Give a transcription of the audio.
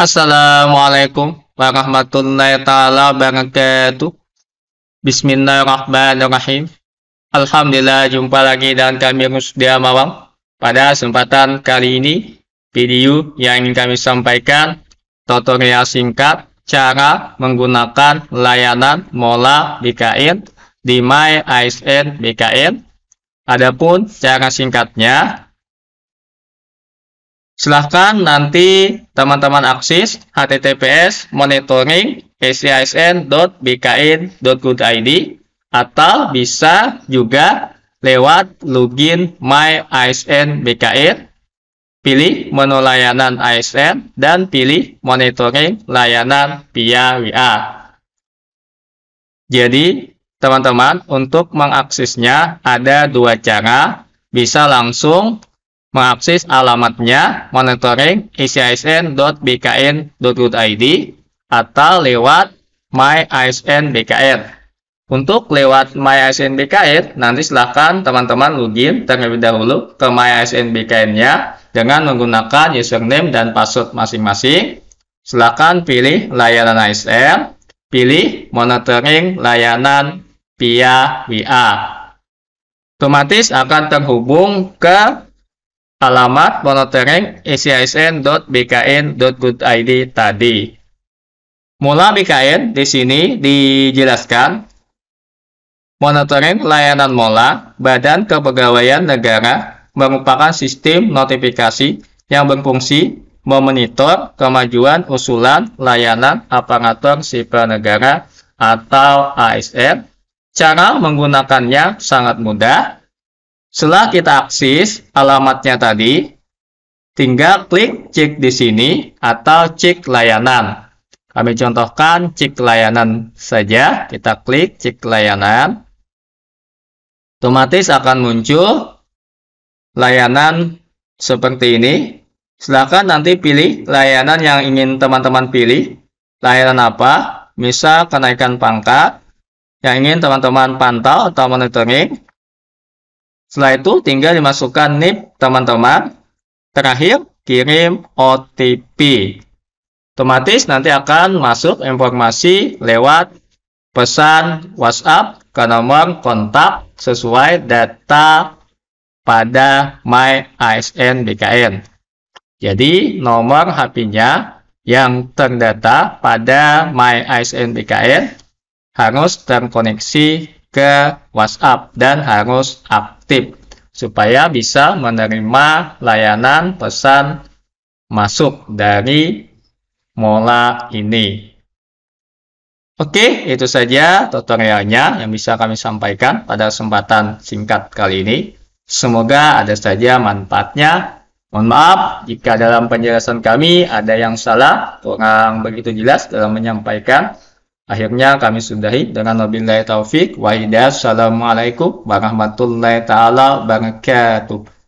Assalamualaikum warahmatullahi taala wabarakatuh. Bismillahirrahmanirrahim. Alhamdulillah jumpa lagi dengan kami Rusdia Mawang. Pada kesempatan kali ini, video yang ingin kami sampaikan tutorial singkat cara menggunakan layanan Mola BKN di My ASN BKN. Adapun cara singkatnya, Silahkan nanti teman-teman akses https monitoring scisn.bkn.good.id atau bisa juga lewat login My ASN BKN, pilih menu layanan ASN, dan pilih monitoring layanan via WA. Jadi, teman-teman, untuk mengaksesnya ada dua cara. Bisa langsung mengakses alamatnya monitoring icsn.bkn.go.id atau lewat myisn.bkn. Untuk lewat myisn.bkn, nanti silahkan teman-teman login terlebih dahulu ke myisnbkn-nya dengan menggunakan username dan password masing-masing. Silahkan pilih layanan ASN, pilih monitoring layanan via WA. Otomatis akan terhubung ke alamat monitoring icsn.bkn.good.id tadi. Mula BKN di sini dijelaskan monitoring layanan mola Badan Kepegawaian Negara merupakan sistem notifikasi yang berfungsi memonitor kemajuan usulan layanan aparatur sipil negara atau ASN. Cara menggunakannya sangat mudah setelah kita akses alamatnya tadi, tinggal klik cek di sini atau cek layanan. Kami contohkan cek layanan saja. Kita klik cek layanan. Otomatis akan muncul layanan seperti ini. Silakan nanti pilih layanan yang ingin teman-teman pilih. Layanan apa? Misal kenaikan pangkat yang ingin teman-teman pantau atau monitoring setelah itu tinggal dimasukkan NIP teman-teman. Terakhir kirim OTP. Otomatis nanti akan masuk informasi lewat pesan WhatsApp ke nomor kontak sesuai data pada My ASN BKN. Jadi nomor HP-nya yang terdata pada My ASN BKN harus terkoneksi ke WhatsApp dan harus aktif supaya bisa menerima layanan pesan masuk dari Mola ini. Oke, itu saja tutorialnya yang bisa kami sampaikan pada kesempatan singkat kali ini. Semoga ada saja manfaatnya. Mohon maaf jika dalam penjelasan kami ada yang salah, kurang begitu jelas dalam menyampaikan. Akhirnya kami sudahi dengan wabillahi taufik wa hidayah. Assalamualaikum warahmatullahi taala wabarakatuh.